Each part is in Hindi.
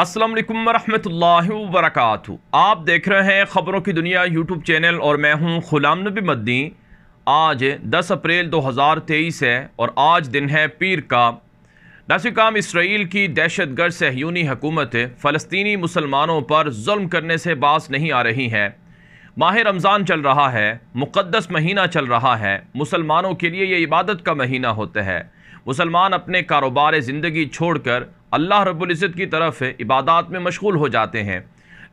असलम वरहमल वरक आप देख रहे हैं ख़बरों की दुनिया यूट्यूब चैनल और मैं हूं ग़ुलाम नबी मद्दी आज 10 अप्रैल 2023 है और आज दिन है पीर का काम इसराइल की दहशत गर्द सहयूनी हकूमत फ़लस्तनी मुसलमानों पर जुल्म करने से बास नहीं आ रही है माह रमज़ान चल रहा है मुक़दस महीना चल रहा है मुसलमानों के लिए ये इबादत का महीना होता है मुसलमान अपने कारोबार ज़िंदगी छोड़कर अल्लाह रब्ज़त की तरफ इबादत में मशगूल हो जाते हैं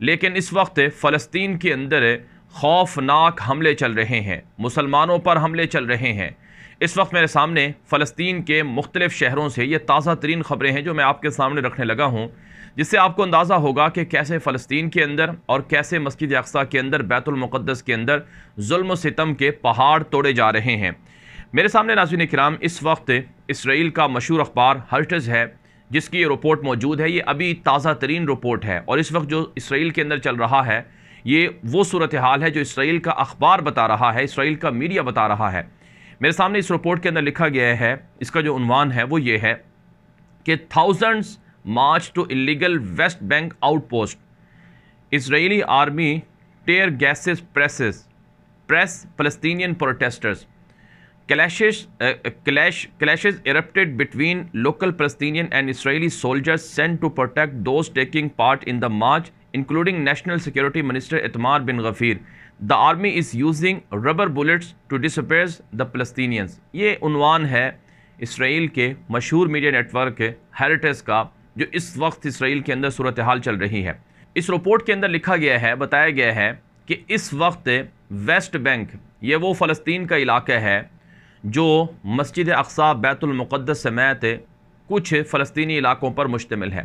लेकिन इस वक्त फ़लस्तीन के अंदर खौफनाक हमले चल रहे हैं मुसलमानों पर हमले चल रहे हैं इस वक्त मेरे सामने फ़लस्तीन के मुख्तलिफ़ शहरों से ये ताज़ा तरीन ख़बरें हैं जो मैं आपके सामने रखने लगा हूँ जिससे आपको अंदाज़ा होगा कि कैसे फ़लस्तीन के अंदर और कैसे मस्जिद अक्सा के अंदर बैतुलमक़दस के अंदर जुल्म सितम के पहाड़ तोड़े जा रहे हैं मेरे सामने नाजिन कराम इस वक्त इसराइल का मशहूर अखबार हर्टज़ है जिसकी ये रिपोर्ट मौजूद है ये अभी ताज़ा तरीन रिपोर्ट है और इस वक्त जो इसराइल के अंदर चल रहा है ये वो सूरत हाल है जो इसराइल का अखबार बता रहा है इसराइल का मीडिया बता रहा है मेरे सामने इस रिपोर्ट के अंदर लिखा गया है इसका जो उनवान है वो ये है कि thousands march to illegal West Bank outpost Israeli army tear gases presses press Palestinian protesters clashes uh, clash clashes erupted between local Palestinian and Israeli soldiers sent to protect those taking part in the march including National Security Minister Itmar bin Ghafir the army is using rubber bullets to disperse the Palestinians ये उनवान है इसराइल के मशहूर मीडिया नेटवर्क हेरिटेज का जो इस वक्त इसराइल के अंदर सूरत हाल चल रही है इस रिपोर्ट के अंदर लिखा गया है बताया गया है कि इस वक्त वेस्ट बैंक ये वो फ़लस्तीन का इलाका है जो मस्जिद अकसा बैतुलमक़दस समेत कुछ फ़लस्तनी इलाकों पर मुश्तमिल है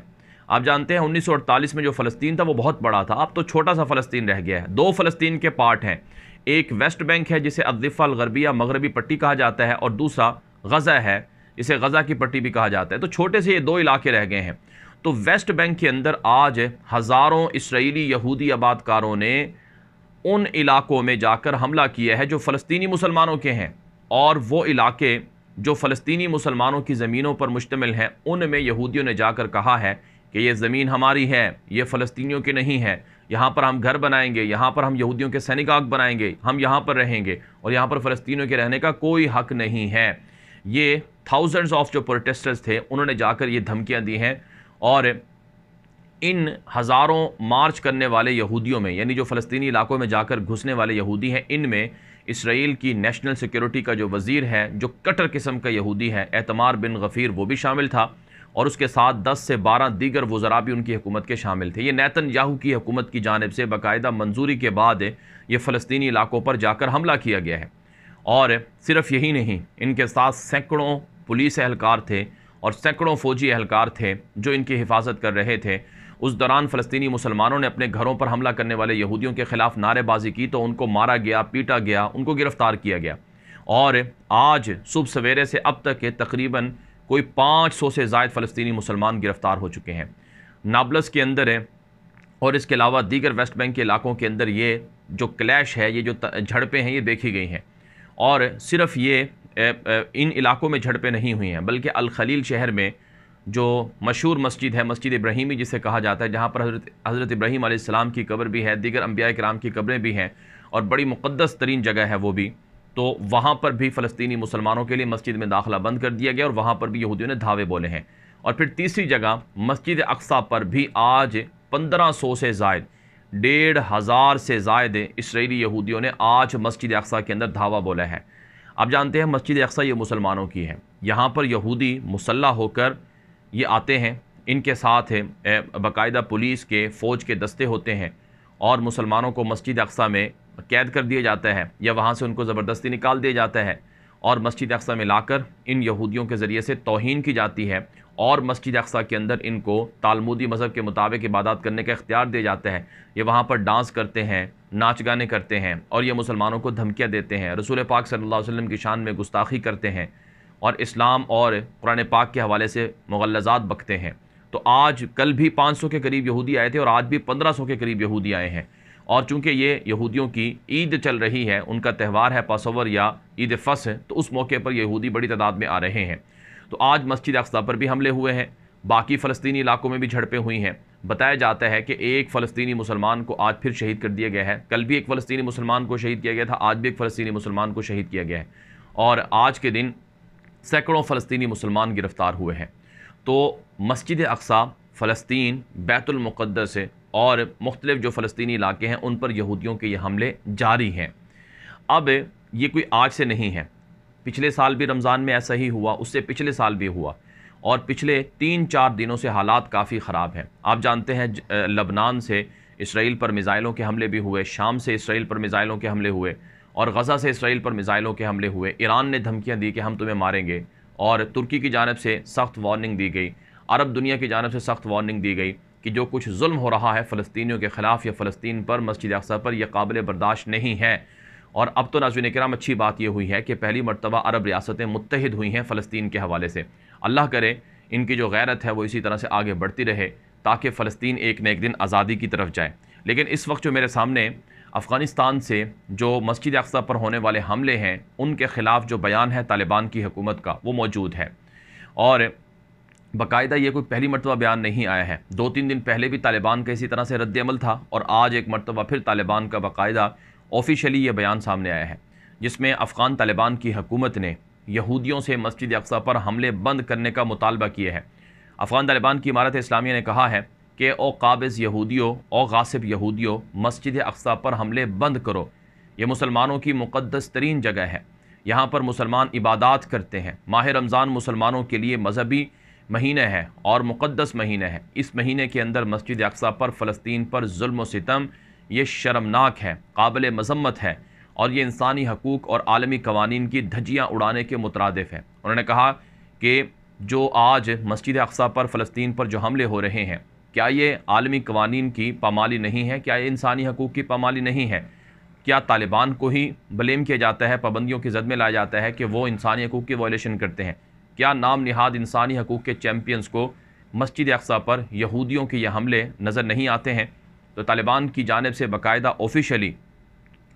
आप जानते हैं 1948 में जो फ़लस्तीन था वो बहुत बड़ा था अब तो छोटा सा फ़लस्तीन रह गया है दो फ़लस्तीन के पार्ट हैं एक वेस्ट बैंक है जिसे अदिफ़ा गरबिया मगरबी पट्टी कहा जाता है और दूसरा गज़ा है इसे गज़ा की पट्टी भी कहा जाता है तो छोटे से ये दो इलाके रह गए हैं तो वेस्ट बैंक के अंदर आज हज़ारों इसराइली यहूदी आबादकारों ने उन इलाकों में जाकर हमला किया है जो फ़लस्तनी मुसलमानों के हैं और वो इलाके जो फ़लस्तनी मुसलमानों की ज़मीनों पर मुश्तमिल हैं उनमें यहूदियों ने जाकर कहा है कि ये ज़मीन हमारी है ये फ़लस्तियों की नहीं है यहाँ पर हम घर बनाएंगे यहाँ पर हम यहूदियों के सैनिक आग बनाएंगे हम यहाँ पर रहेंगे और यहाँ पर फ़लस्तियों के रहने का कोई हक नहीं है ये थाउजेंड्स ऑफ जो प्रोटेस्टर्स थे उन्होंने जाकर ये धमकियाँ दी हैं और इन हज़ारों मार्च करने वाले यहूदियों में यानी जो फ़लस्तनी इलाकों में जाकर घुसने वाले यहूदी हैं इनमें इसराइल की नेशनल सिक्योरिटी का जो वज़ीर है जो कटर किस्म का यहूदी है एतमार बिन गफ़ीर वो भी शामिल था और उसके साथ 10 से 12 दीगर वज़रा भी उनकी हुकूमत के शामिल थे ये नैतन याहू की हुकूमत की जानब से बाकायदा मंजूरी के बाद ये फ़लस्तनी इलाकों पर जाकर हमला किया गया है और सिर्फ यही नहीं इनके साथ सैकड़ों पुलिस एहलकार थे और सैकड़ों फ़ौजी एहलकार थे जो इनकी हिफाजत कर रहे थे उस दौरान फ़लस्तनी मुसलमानों ने अपने घरों पर हमला करने वाले यहूदियों के ख़िलाफ़ नारेबाजी की तो उनको मारा गया पीटा गया उनको गिरफ़्तार किया गया और आज सुबह सवेरे से अब तक के तकरीबन कोई पाँच सौ से जायद फ़लस्तनी मुसलमान गिरफ़्तार हो चुके हैं नाबलस के अंदर है और इसके अलावा दीगर वेस्ट बैंक के इलाकों के अंदर ये जो क्लैश है ये जो झड़पें हैं ये देखी गई हैं और सिर्फ ये इन इलाकों में झड़पें नहीं हुई हैं बल्कि अलखलील शहर में जो मशहूर मस्जिद है मस्जिद इब्राहिमी जिसे कहा जाता है जहाँ पर हज़रत हज़रत इब्राहीम आसमाम की कब्र भी है दीगर अम्बिया कराम की कब्रें भी हैं और बड़ी मुक़दस तरीन जगह है वो भी तो वहाँ पर भी फ़लस्तनी मुसलमानों के लिए मस्जिद में दाखिला बंद कर दिया गया और वहाँ पर भी यहूदियों ने धावे बोले हैं और फिर तीसरी जगह मस्जिद अक्सा पर भी आज पंद्रह सौ से जायद डेढ़ हज़ार से जायद इसराइली यहूदियों ने आज मस्जिद अक्सा के अंदर धावा बोला है आप जानते हैं मस्जिद अक्सा ये मुसलमानों की है यहाँ पर यहूदी मुसल्ह होकर ये आते हैं इनके साथ है बाकायदा पुलिस के फ़ौज के दस्ते होते हैं और मुसलमानों को मस्जिद अकसा में कैद कर दिया जाता है या वहाँ से उनको ज़बरदस्ती निकाल दिया जाता है और मस्जिद अक्सा में लाकर इन यहूदियों के ज़रिए से तोहन की जाती है और मस्जिद अक्सा के अंदर इनको तालमूदी मज़हब के मुताबिक इबादत करने का इख्तियार दिया जाता है ये वहाँ पर डांस करते हैं नाच गाने करते हैं और ये मुसलमानों को धमकियाँ देते हैं रसूल पाक सल्ला वसम की शान में गुस्ताखी करते हैं और इस्लाम और कुरान पाक के हवाले से मगलजात बखते हैं तो आज कल भी 500 के करीब यहूदी आए थे और आज भी 1500 के करीब यहूदी आए हैं और चूंकि ये यहूदियों की ईद चल रही है उनका त्यौहार है पासोवर या ईद फस तो उस मौके पर यहूदी बड़ी तादाद में आ रहे हैं तो आज मस्जिद अक्सा पर भी हमले हुए हैं बाकी फ़लस्तनी इलाकों में भी झड़पें हुई हैं बताया जाता है कि एक फ़लस्तीनी मुसलमान को आज फिर शहीद कर दिया गया है कल भी एक फ़लस्तनी मुसलमान को शहीद किया गया था आज भी एक फ़लस्तीनी मुसलमान को शहीद किया गया है और आज के दिन सैकड़ों फ़लस्तनी मुसलमान गिरफ़्तार हुए हैं तो मस्जिद अकसा फ़लस्तीन बैतुलमक़दस और मुख्तलिफ़ जो फ़लस्तनी इलाके हैं उन पर यहूदियों के ये हमले जारी हैं अब ये कोई आज से नहीं है पिछले साल भी रमज़ान में ऐसा ही हुआ उससे पिछले साल भी हुआ और पिछले तीन चार दिनों से हालात काफ़ी ख़राब हैं आप जानते हैं लबनान से इसराइल पर मिज़ाइलों के हमले भी हुए शाम से इसराइल पर मिज़ाइलों के हमले हुए और गज़ा से इसराइल पर मिज़ाइलों के हमले हुए ईरान ने धमकियाँ दी कि हम तुम्हें मारेंगे और तुर्की की जानब से सख्त वार्निंग दी गई अरब दुनिया की जानब से सख्त वार्निंग दी गई कि जो कुछ जुल्म हो रहा है फ़लस्तियों के ख़िलाफ़ या फ़लस्तीन पर मस्जिद अक्सर पर यह काबिल बर्दाश्त नहीं है और अब तो नाजुन कराम अच्छी बात यह हुई है कि पहली मरतबा अरब रियासतें मुतहद हुई हैं फ़लस्तीन के हवाले से अल्लाह करे इनकी जो गैरत है वो इसी तरह से आगे बढ़ती रहे ताकि फ़लस्तीन एक न एक दिन आज़ादी की तरफ जाए लेकिन इस वक्त जो मेरे सामने अफ़गानिस्तान से जो मस्जिद अक्सा पर होने वाले हमले हैं उनके ख़िलाफ़ जो बयान है तालिबान की हुकूमत का वो मौजूद है और बाकायदा ये कोई पहली मरतबा बयान नहीं आया है दो तीन दिन पहले भी तालिबान का इसी तरह से रद्दमल था और आज एक मरतबा फिर तालिबान का बाकायदा ऑफिशली ये बयान सामने आया है जिसमें अफ़गान तालिबान की हकूमत ने यहूदियों से मस्जिद अक्सा पर हमले बंद करने का मुतालबा किया है अफ़गान तालिबान की इमारत इस्लामिया ने कहा है कि ओ काबिज़ यहूदियों ओ गासिब यहूदियों मस्जिद अक्सा पर हमले बंद करो ये मुसलमानों की मुक़दस तरीन जगह है यहाँ पर मुसलमान इबादत करते हैं माह रमज़ान मुसलमानों के लिए मजहबी महीने है और मुक़दस महीने है इस महीने के अंदर मस्जिद अक्सा पर फ़लस्तीन पर जुल्म सितम ये शर्मनाक है काबिल मजम्मत है और ये इंसानी हकूक़ और आलमी कवानीन की धज्जियाँ उड़ाने के मुतरद हैं उन्होंने कहा कि जो आज मस्जिद अक्सा पर फ़लस्तीन पर जो हमले हो रहे हैं क्या ये आलमी कवानीन की पामाली नहीं है क्या ये इंसानी हकूक़ की पामाली नहीं है क्या तालिबान को ही ब्लेम किया जाता है पाबंदियों की जद में लाया जाता है कि वो इंसानी हकूक़ की वॉलेशन करते हैं क्या नाम नहाद इंसानी हकूक़ के चैम्पियंस को मस्जिद अकसा पर यहूदियों के ये हमले नज़र नहीं आते हैं तो तालिबान की जानब से बाकायदा ऑफिशली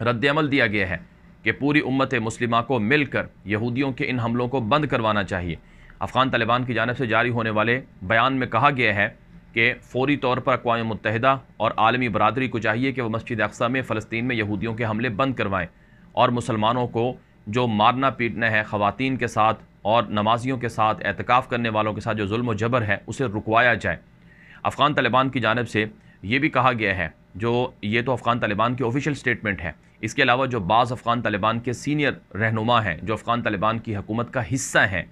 रद्दमल दिया गया है कि पूरी उम्मत मुस्लिमा को मिलकर यहूदियों के इन हमलों को बंद करवाना चाहिए अफ़गान तालिबान की जानब से जारी होने वाले बयान में कहा गया है कि फौरी तौर पर अकवा मुतहदा और आलमी बरदरी को चाहिए कि वह मस्जिद अकसा में फ़लस्तीन में यहूदियों के हमले बंद करवाएँ और मुसलमानों को जो मारना पीटना है ख़वान के साथ और नमाजियों के साथ एहतिकाफ़ करने वालों के साथ जो म जबर है उसे रुकवाया जाए अफ़गान तालिबान की जानब से ये भी कहा गया है जो ये तो अफ़गान तालिबान की ऑफिशियल स्टेटमेंट है इसके अलावा जो बाज़ अफ़गान तालिबान के सीनियर रहनुमा हैं जो अफ़गान तालिबान की हकूमत का हिस्सा हैं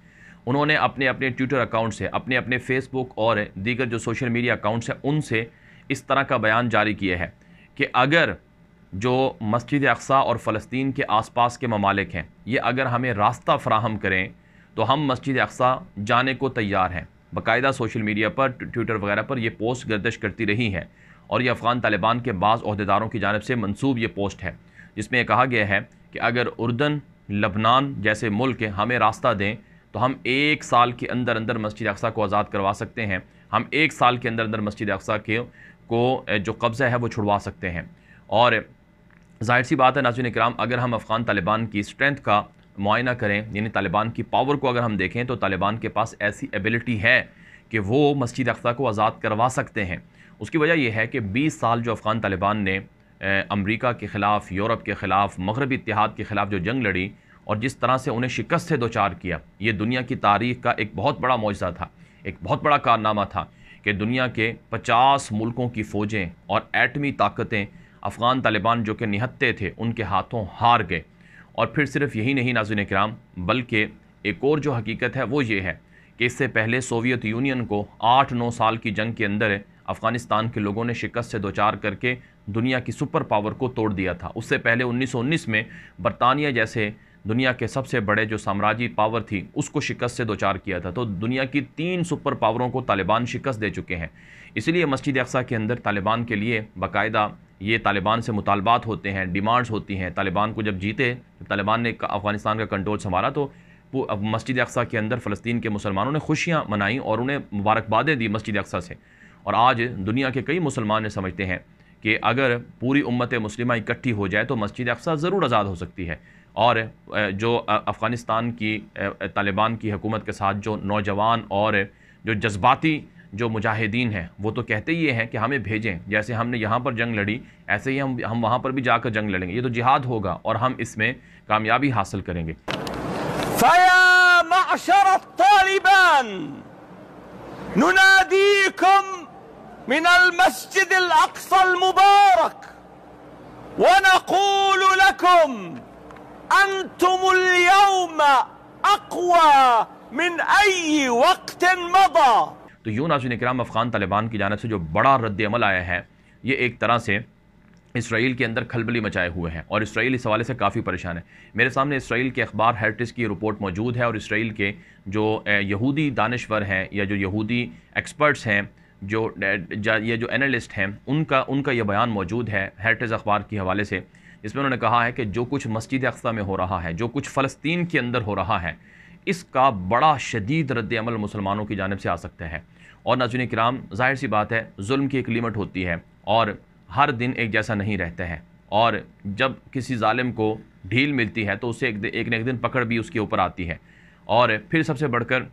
उन्होंने अपने अपने ट्विटर अकाउंट से अपने अपने फेसबुक और दीगर जो सोशल मीडिया अकाउंट्स हैं उनसे इस तरह का बयान जारी किया है कि अगर जो मस्जिद अक्सा और फ़लस्तीन के आसपास के ममालिक हैं ये अगर हमें रास्ता फ्राहम करें तो हम मस्जिद अक्सा जाने को तैयार हैं बाकायदा सोशल मीडिया पर ट्विटर वगैरह पर यह पोस्ट गर्दश करती रही है और ये अफ़गान तालिबान के बाद अहदेदारों की जानब से मनसूब ये पोस्ट है जिसमें यह कहा गया है कि अगर उर्दन लबनान जैसे मुल्क हमें रास्ता दें तो हम एक साल के अंदर अंदर मस्जिद अक्सा को आज़ाद करवा सकते हैं हम एक साल के अंदर अंदर मस्जिद अक्सा के को जो कब्ज़ा है वो छुड़वा सकते हैं और जाहिर सी बात है नाजिन कराम अगर हम अफ़गान तालिबान की स्ट्रेंथ का मुआयना करें यानी तालिबान की पावर को अगर हम देखें तो तालिबान के पास ऐसी एबिलिटी है कि वो मस्जिद अक्सा को आज़ाद करवा सकते हैं उसकी वजह यह है कि 20 साल जो अफ़गान तालिबान ने अमेरिका के ख़िलाफ़ यूरोप के ख़िलाफ़ मगरबी इतिहाद के ख़िलाफ़ जो जंग लड़ी और जिस तरह से उन्हें शिकस्त से दो चार किया ये दुनिया की तारीख का एक बहुत बड़ा मुआजा था एक बहुत बड़ा कारनामा था कि दुनिया के 50 मुल्कों की फ़ौजें और एटमी ताकतें अफ़गान तालिबान जो कि निहत्ते थे उनके हाथों हार गए और फिर सिर्फ यही नहीं नाजुन कराम बल्कि एक और जो हकीकत है वो ये है कि इससे पहले सोवियत यूनियन को आठ नौ साल की जंग के अंदर अफ़गानिस्तान के लोगों ने शिकस्त से दोचार करके दुनिया की सुपर पावर को तोड़ दिया था उससे पहले 1919 में बरतानिया जैसे दुनिया के सबसे बड़े जो साम्राज्य पावर थी उसको शिकस्त से दो चार किया था तो दुनिया की तीन सुपर पावरों को तालिबान शिकस्त दे चुके हैं इसलिए मस्जिद अक्सा के अंदर तालिबान के लिए बाकायदा ये तालिबान से मुतालबात होते हैं डिमांड्स होती हैं तालिबान को जब जीते तालिबान ने अफ़गानिस्तान का कंट्रोल संभाला तो मस्जिद अक्सा के अंदर फ़लस्तीन के मुसलमानों ने खुशियाँ मनाई और उन्हें मुबारकबादें दी मस्जिद अक्सा से और आज दुनिया के कई मुसलमान ये समझते हैं कि अगर पूरी उम्मत मुस्लिमा इकट्ठी हो जाए तो मस्जिद अक्सा ज़रूर आज़ाद हो सकती है और जो अफ़गानिस्तान की तालिबान की हकूमत के साथ जो नौजवान और जो जज्बाती जो मुजाहिदीन हैं वो तो कहते ही हैं कि हमें भेजें जैसे हमने यहाँ पर जंग लड़ी ऐसे ही हम हम वहाँ पर भी जाकर जंग लड़ेंगे ये तो जिहाद होगा और हम इसमें कामयाबी हासिल करेंगे أنتم اليوم أقوى من أي وقت مضى तो यूं नाजुन कराम अफगान तालिबान की जानब से जो बड़ा रद्द अमल आया है ये एक तरह से इसराइल के अंदर खलबली मचाए हुए हैं और इसराइल इस हवाले से काफ़ी परेशान है मेरे सामने इसराइल के अखबार हेरिटेज की रिपोर्ट मौजूद है और इसराइल के जो यहूदी दानश्वर हैं या जो यहूदी एक्सपर्ट्स हैं जो ये जो एनालिस्ट हैं उनका उनका यह बयान मौजूद है हेरिटेज अखबार के हवाले से इसमें उन्होंने कहा है कि जो कुछ मस्जिद अक्सा में हो रहा है जो कुछ फ़लस्तीन के अंदर हो रहा है इसका बड़ा शदीद रद्दमल मुसलमानों की जानब से आ सकता है और नाजुन कराम जाहिर सी बात है जुल्म की एक लिमट होती है और हर दिन एक जैसा नहीं रहता है और जब किसी ालिम को ढील मिलती है तो उसे एक, एक न एक दिन पकड़ भी उसके ऊपर आती है और फिर सबसे बढ़कर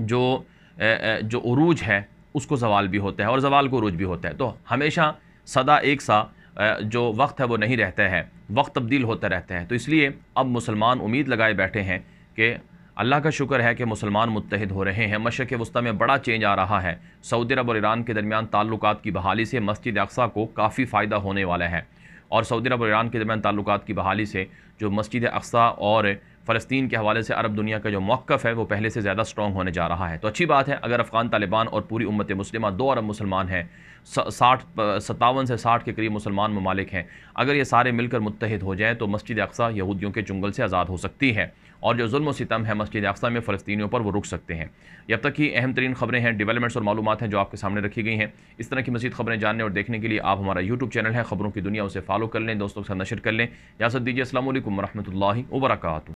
जो जो अरूज है उसको जवाल भी होता है और जवाल को अरूज भी होता है तो हमेशा सदा एक सा जो वक्त है वो नहीं रहता है वक्त तब्दील होता रहता है तो इसलिए अब मुसलमान उम्मीद लगाए बैठे हैं कि अल्लाह का शुक्र है कि मुसलमान मुतहद हो रहे हैं मशरक़ वस्ती में बड़ा चेंज आ रहा है सऊदी अरब और ईरान के दरमियान ताल्लुक की बहाली से मस्जिद अकसा को काफ़ी फ़ायदा होने वाला है और सऊदी अरब और ईरान के दरमियान ताल्लुक की बहाली से जो मस्जिद अकसा और फ़लस्तीन के हवाले से अरब दुनिया का जो मौक़ है वो पहले से ज़्यादा स्ट्रॉग होने जा रहा है तो अच्छी बात है अगर अफ़गान तालिबान और पूरी उम्मत मुस्लिम दो अरब मुसलमान हैं साठ सतावन से साठ के करीब मुसलमान ममालिक हैं अगर ये सारे मिलकर मुतहद हो जाएँ तो मस्जिद अकसा यहूदियों के चुंगल से आज़ाद हो सकती है और जो जुल्म सितम है मस्जिद अकसा में फ़लस्तियों पर वो रुक सकते हैं जब तक की अहम तरीन खबरें हैं डेवलपमेंट्स और मालूम हैं जो आपके सामने रखी गई हैं इस तरह की मजीद खबरें जानने और देखने के लिए आप हमारा यूट्यूब चैनल है खबरों की दुनिया उसे फॉलो कर लें दोस्तों के साथ नशर कर लें यासत दीजिए असल वरहमल वर्का